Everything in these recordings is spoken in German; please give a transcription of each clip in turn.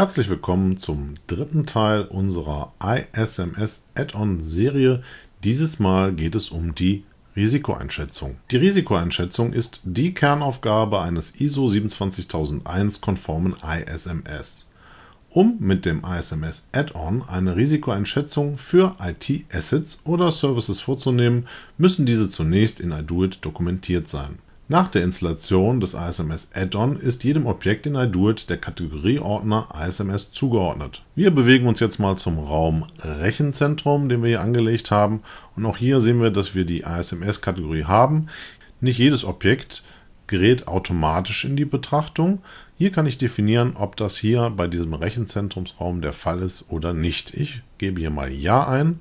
Herzlich willkommen zum dritten Teil unserer ISMS Add-on-Serie. Dieses Mal geht es um die Risikoeinschätzung. Die Risikoeinschätzung ist die Kernaufgabe eines ISO 27001-konformen ISMS. Um mit dem ISMS Add-on eine Risikoeinschätzung für IT-Assets oder Services vorzunehmen, müssen diese zunächst in iDuit dokumentiert sein. Nach der Installation des ISMS Add-on ist jedem Objekt in iDuit der Kategorieordner ISMS zugeordnet. Wir bewegen uns jetzt mal zum Raum Rechenzentrum, den wir hier angelegt haben und auch hier sehen wir, dass wir die ISMS-Kategorie haben. Nicht jedes Objekt gerät automatisch in die Betrachtung. Hier kann ich definieren, ob das hier bei diesem Rechenzentrumsraum der Fall ist oder nicht. Ich gebe hier mal Ja ein.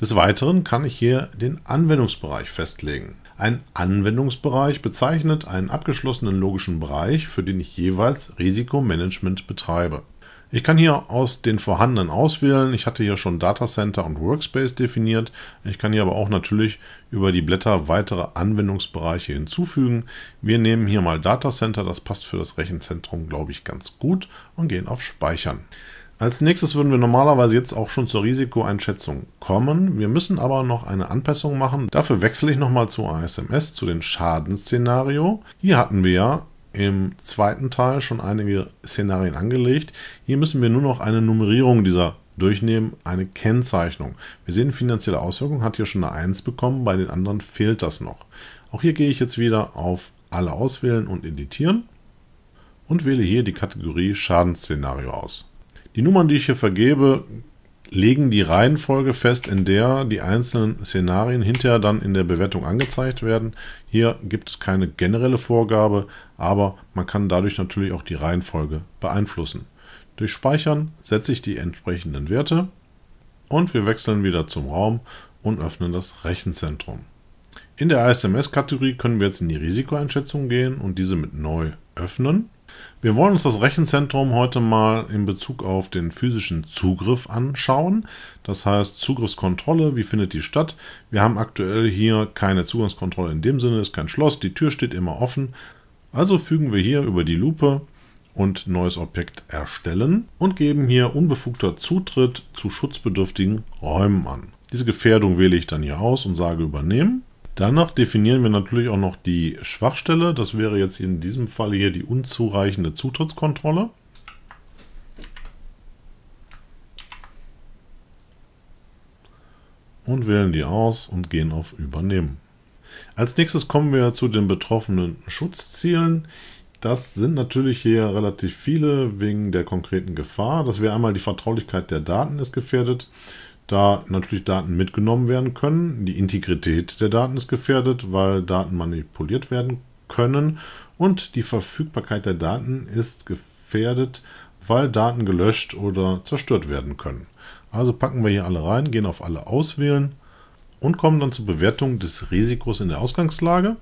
Des Weiteren kann ich hier den Anwendungsbereich festlegen. Ein Anwendungsbereich bezeichnet einen abgeschlossenen logischen Bereich, für den ich jeweils Risikomanagement betreibe. Ich kann hier aus den vorhandenen auswählen. Ich hatte hier schon Datacenter und Workspace definiert. Ich kann hier aber auch natürlich über die Blätter weitere Anwendungsbereiche hinzufügen. Wir nehmen hier mal Datacenter, das passt für das Rechenzentrum, glaube ich, ganz gut und gehen auf Speichern. Als nächstes würden wir normalerweise jetzt auch schon zur Risikoeinschätzung kommen. Wir müssen aber noch eine Anpassung machen. Dafür wechsle ich nochmal zu ASMS, zu den Schadensszenario. Hier hatten wir ja im zweiten Teil schon einige Szenarien angelegt. Hier müssen wir nur noch eine Nummerierung dieser durchnehmen, eine Kennzeichnung. Wir sehen finanzielle Auswirkungen, hat hier schon eine 1 bekommen, bei den anderen fehlt das noch. Auch hier gehe ich jetzt wieder auf alle auswählen und editieren und wähle hier die Kategorie Schadensszenario aus. Die Nummern, die ich hier vergebe, legen die Reihenfolge fest, in der die einzelnen Szenarien hinterher dann in der Bewertung angezeigt werden. Hier gibt es keine generelle Vorgabe, aber man kann dadurch natürlich auch die Reihenfolge beeinflussen. Durch Speichern setze ich die entsprechenden Werte und wir wechseln wieder zum Raum und öffnen das Rechenzentrum. In der ASMS-Kategorie können wir jetzt in die Risikoeinschätzung gehen und diese mit Neu öffnen. Wir wollen uns das Rechenzentrum heute mal in Bezug auf den physischen Zugriff anschauen. Das heißt Zugriffskontrolle, wie findet die statt? Wir haben aktuell hier keine Zugangskontrolle in dem Sinne, ist kein Schloss, die Tür steht immer offen. Also fügen wir hier über die Lupe und neues Objekt erstellen und geben hier unbefugter Zutritt zu schutzbedürftigen Räumen an. Diese Gefährdung wähle ich dann hier aus und sage übernehmen. Danach definieren wir natürlich auch noch die Schwachstelle. Das wäre jetzt in diesem Fall hier die unzureichende Zutrittskontrolle. Und wählen die aus und gehen auf Übernehmen. Als nächstes kommen wir zu den betroffenen Schutzzielen. Das sind natürlich hier relativ viele wegen der konkreten Gefahr. Das wäre einmal die Vertraulichkeit der Daten ist gefährdet da natürlich Daten mitgenommen werden können. Die Integrität der Daten ist gefährdet, weil Daten manipuliert werden können. Und die Verfügbarkeit der Daten ist gefährdet, weil Daten gelöscht oder zerstört werden können. Also packen wir hier alle rein, gehen auf alle auswählen und kommen dann zur Bewertung des Risikos in der Ausgangslage.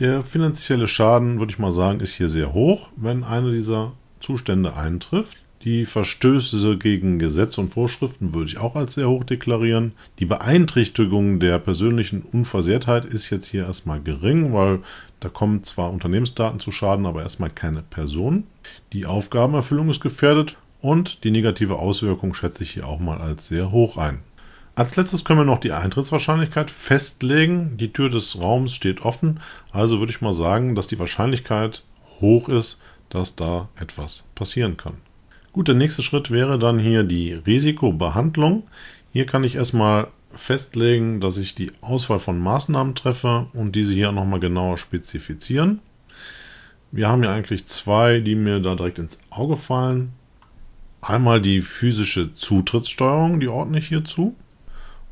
Der finanzielle Schaden, würde ich mal sagen, ist hier sehr hoch, wenn einer dieser Zustände eintrifft. Die Verstöße gegen Gesetz und Vorschriften würde ich auch als sehr hoch deklarieren. Die Beeinträchtigung der persönlichen Unversehrtheit ist jetzt hier erstmal gering, weil da kommen zwar Unternehmensdaten zu Schaden, aber erstmal keine Person. Die Aufgabenerfüllung ist gefährdet und die negative Auswirkung schätze ich hier auch mal als sehr hoch ein. Als letztes können wir noch die Eintrittswahrscheinlichkeit festlegen. Die Tür des Raums steht offen, also würde ich mal sagen, dass die Wahrscheinlichkeit hoch ist, dass da etwas passieren kann. Gut, der nächste Schritt wäre dann hier die Risikobehandlung. Hier kann ich erstmal festlegen, dass ich die Auswahl von Maßnahmen treffe und diese hier nochmal genauer spezifizieren. Wir haben ja eigentlich zwei, die mir da direkt ins Auge fallen. Einmal die physische Zutrittssteuerung, die ordne ich hier zu.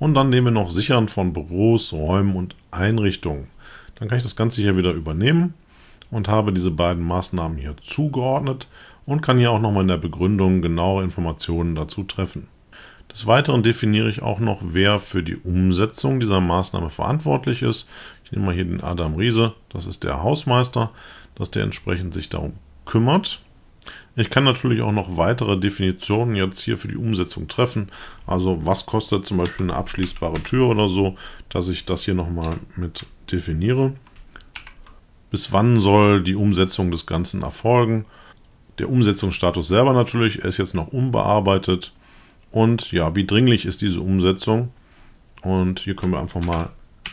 Und dann nehmen wir noch Sichern von Büros, Räumen und Einrichtungen. Dann kann ich das Ganze hier wieder übernehmen und habe diese beiden Maßnahmen hier zugeordnet und kann hier auch nochmal in der Begründung genauere Informationen dazu treffen. Des Weiteren definiere ich auch noch, wer für die Umsetzung dieser Maßnahme verantwortlich ist. Ich nehme mal hier den Adam Riese, das ist der Hausmeister, dass der entsprechend sich darum kümmert. Ich kann natürlich auch noch weitere Definitionen jetzt hier für die Umsetzung treffen. Also was kostet zum Beispiel eine abschließbare Tür oder so, dass ich das hier nochmal mit definiere bis wann soll die Umsetzung des Ganzen erfolgen. Der Umsetzungsstatus selber natürlich, er ist jetzt noch unbearbeitet. Und ja, wie dringlich ist diese Umsetzung? Und hier können wir einfach mal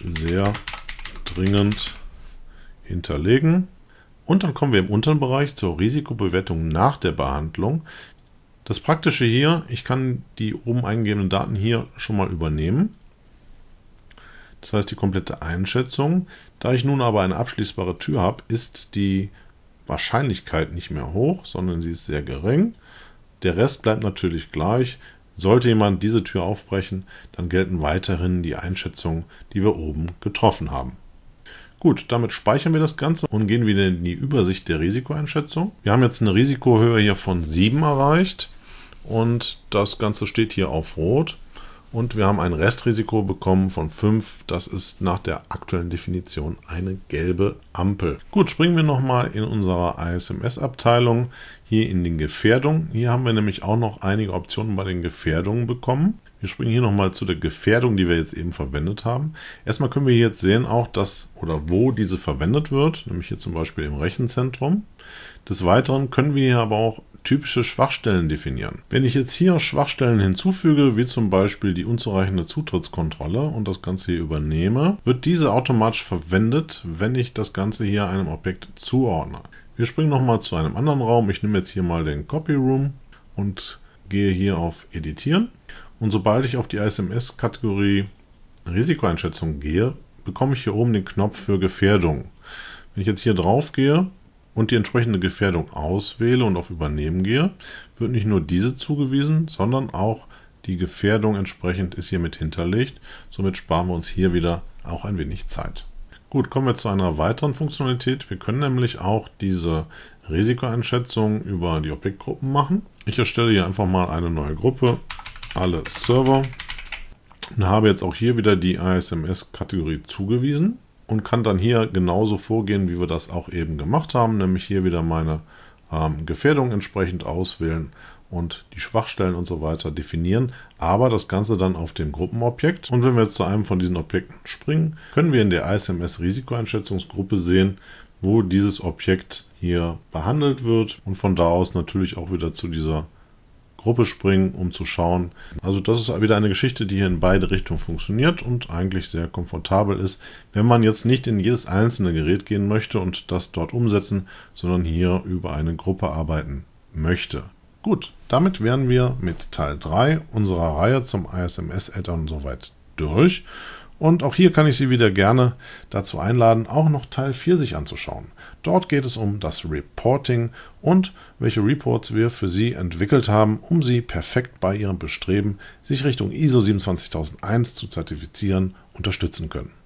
sehr dringend hinterlegen. Und dann kommen wir im unteren Bereich zur Risikobewertung nach der Behandlung. Das Praktische hier, ich kann die oben eingegebenen Daten hier schon mal übernehmen. Das heißt die komplette Einschätzung. Da ich nun aber eine abschließbare Tür habe, ist die Wahrscheinlichkeit nicht mehr hoch, sondern sie ist sehr gering. Der Rest bleibt natürlich gleich. Sollte jemand diese Tür aufbrechen, dann gelten weiterhin die Einschätzungen, die wir oben getroffen haben. Gut, damit speichern wir das Ganze und gehen wieder in die Übersicht der Risikoeinschätzung. Wir haben jetzt eine Risikohöhe hier von 7 erreicht und das Ganze steht hier auf Rot. Und wir haben ein Restrisiko bekommen von 5. Das ist nach der aktuellen Definition eine gelbe Ampel. Gut, springen wir nochmal in unserer ISMS-Abteilung hier in den Gefährdungen. Hier haben wir nämlich auch noch einige Optionen bei den Gefährdungen bekommen. Wir springen hier nochmal zu der Gefährdung, die wir jetzt eben verwendet haben. Erstmal können wir jetzt sehen auch, dass oder wo diese verwendet wird, nämlich hier zum Beispiel im Rechenzentrum. Des Weiteren können wir hier aber auch typische Schwachstellen definieren. Wenn ich jetzt hier Schwachstellen hinzufüge, wie zum Beispiel die unzureichende Zutrittskontrolle und das Ganze hier übernehme, wird diese automatisch verwendet, wenn ich das Ganze hier einem Objekt zuordne. Wir springen nochmal zu einem anderen Raum. Ich nehme jetzt hier mal den Copy Room und gehe hier auf Editieren. Und sobald ich auf die ISMS-Kategorie Risikoeinschätzung gehe, bekomme ich hier oben den Knopf für Gefährdung. Wenn ich jetzt hier drauf gehe, und die entsprechende Gefährdung auswähle und auf Übernehmen gehe, wird nicht nur diese zugewiesen, sondern auch die Gefährdung entsprechend ist hiermit hinterlegt. Somit sparen wir uns hier wieder auch ein wenig Zeit. Gut, kommen wir zu einer weiteren Funktionalität. Wir können nämlich auch diese Risikoeinschätzung über die Objektgruppen machen. Ich erstelle hier einfach mal eine neue Gruppe, alle Server und habe jetzt auch hier wieder die ASMS-Kategorie zugewiesen und kann dann hier genauso vorgehen, wie wir das auch eben gemacht haben, nämlich hier wieder meine ähm, Gefährdung entsprechend auswählen und die Schwachstellen und so weiter definieren, aber das Ganze dann auf dem Gruppenobjekt. Und wenn wir jetzt zu einem von diesen Objekten springen, können wir in der ISMS-Risikoeinschätzungsgruppe sehen, wo dieses Objekt hier behandelt wird und von da aus natürlich auch wieder zu dieser Gruppe springen, um zu schauen. Also das ist wieder eine Geschichte, die hier in beide Richtungen funktioniert und eigentlich sehr komfortabel ist, wenn man jetzt nicht in jedes einzelne Gerät gehen möchte und das dort umsetzen, sondern hier über eine Gruppe arbeiten möchte. Gut, damit wären wir mit Teil 3 unserer Reihe zum ISMS-Add-on soweit durch. Und auch hier kann ich Sie wieder gerne dazu einladen, auch noch Teil 4 sich anzuschauen. Dort geht es um das Reporting und welche Reports wir für Sie entwickelt haben, um Sie perfekt bei Ihrem Bestreben, sich Richtung ISO 27001 zu zertifizieren, unterstützen können.